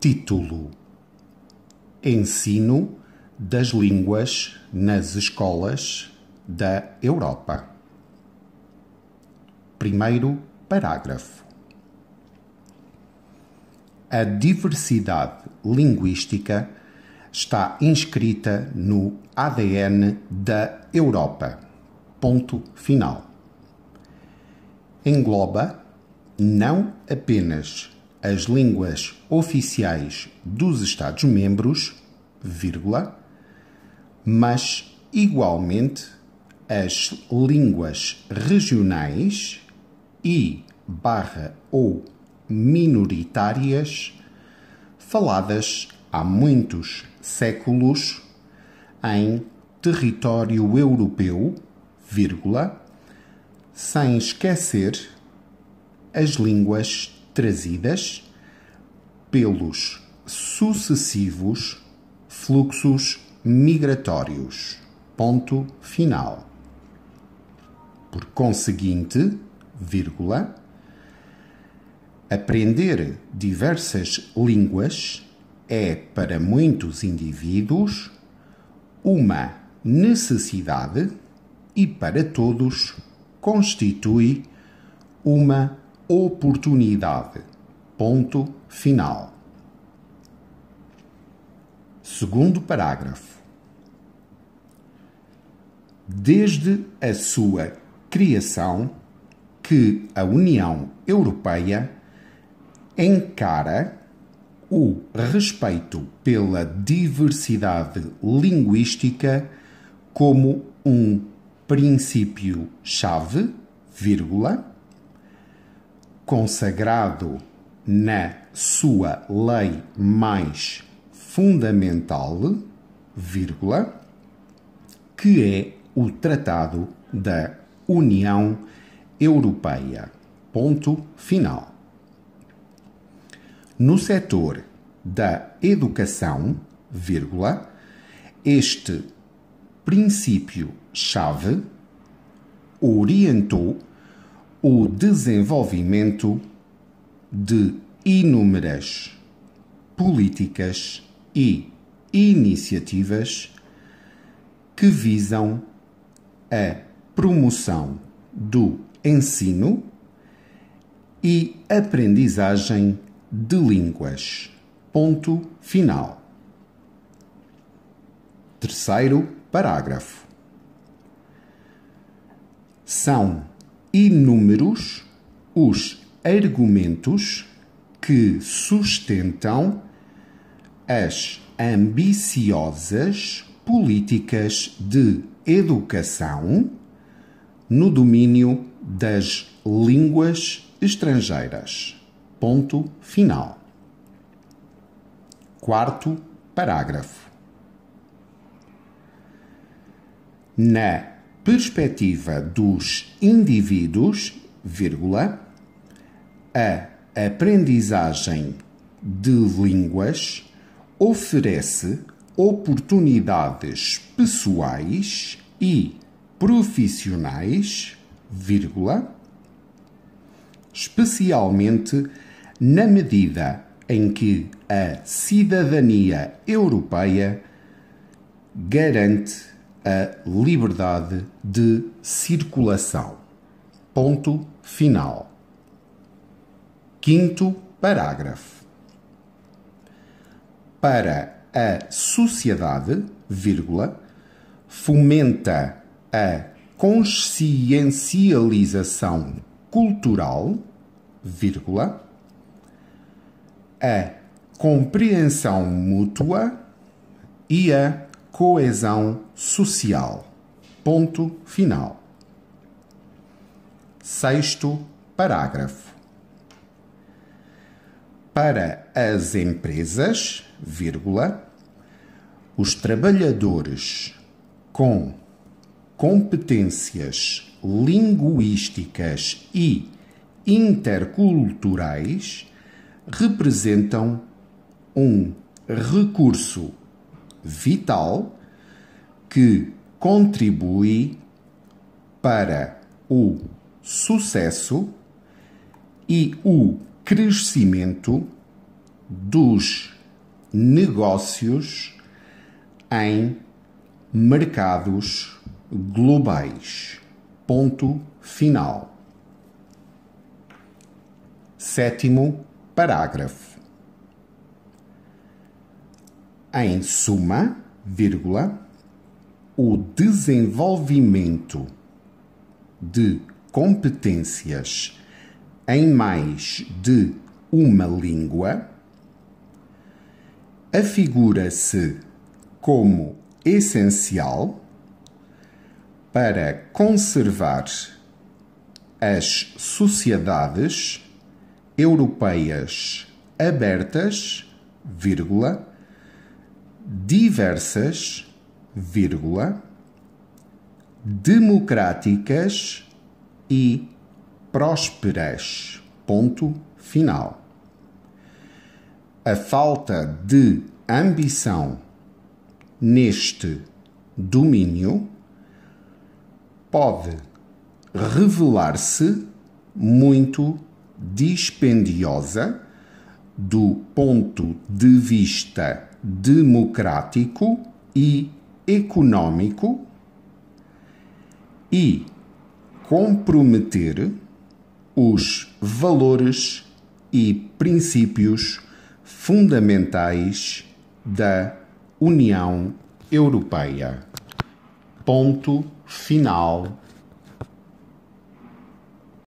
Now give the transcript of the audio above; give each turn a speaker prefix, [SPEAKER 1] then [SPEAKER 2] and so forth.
[SPEAKER 1] Título: Ensino das Línguas nas Escolas da Europa. Primeiro parágrafo. A diversidade linguística está inscrita no ADN da Europa. Ponto final. Engloba não apenas as línguas oficiais dos Estados-membros, mas igualmente as línguas regionais e barra ou minoritárias faladas há muitos séculos em território europeu, vírgula, sem esquecer as línguas trazidas pelos sucessivos fluxos migratórios. Ponto final. Por conseguinte, vírgula, aprender diversas línguas é para muitos indivíduos uma necessidade e para todos constitui uma oportunidade. Ponto final. Segundo parágrafo. Desde a sua criação, que a União Europeia encara o respeito pela diversidade linguística como um princípio-chave, vírgula, consagrado na sua lei mais fundamental, vírgula, que é o Tratado da União Europeia. Ponto final. No setor da educação, vírgula, este princípio-chave orientou o desenvolvimento de inúmeras políticas e iniciativas que visam a promoção do ensino e aprendizagem de línguas. Ponto final. Terceiro parágrafo. São inúmeros os argumentos que sustentam as ambiciosas políticas de educação no domínio das línguas estrangeiras. Ponto final. Quarto parágrafo. Na perspectiva dos indivíduos, vírgula, a aprendizagem de línguas oferece oportunidades pessoais e profissionais, vírgula, especialmente na medida em que a cidadania europeia garante a liberdade de circulação. Ponto final. Quinto parágrafo. Para a sociedade, vírgula, fomenta a consciencialização cultural, vírgula, a compreensão mútua e a coesão social. Ponto final. Sexto parágrafo. Para as empresas, vírgula, os trabalhadores com competências linguísticas e interculturais representam um recurso vital que contribui para o sucesso e o crescimento dos negócios em mercados globais. Ponto final. Sétimo parágrafo em suma, vírgula, o desenvolvimento de competências em mais de uma língua afigura-se como essencial para conservar as sociedades europeias abertas, vírgula, diversas, vírgula, democráticas e prósperas. Ponto final. A falta de ambição neste domínio pode revelar-se muito dispendiosa do ponto de vista democrático e econômico e comprometer os valores e princípios fundamentais da União Europeia. Ponto final.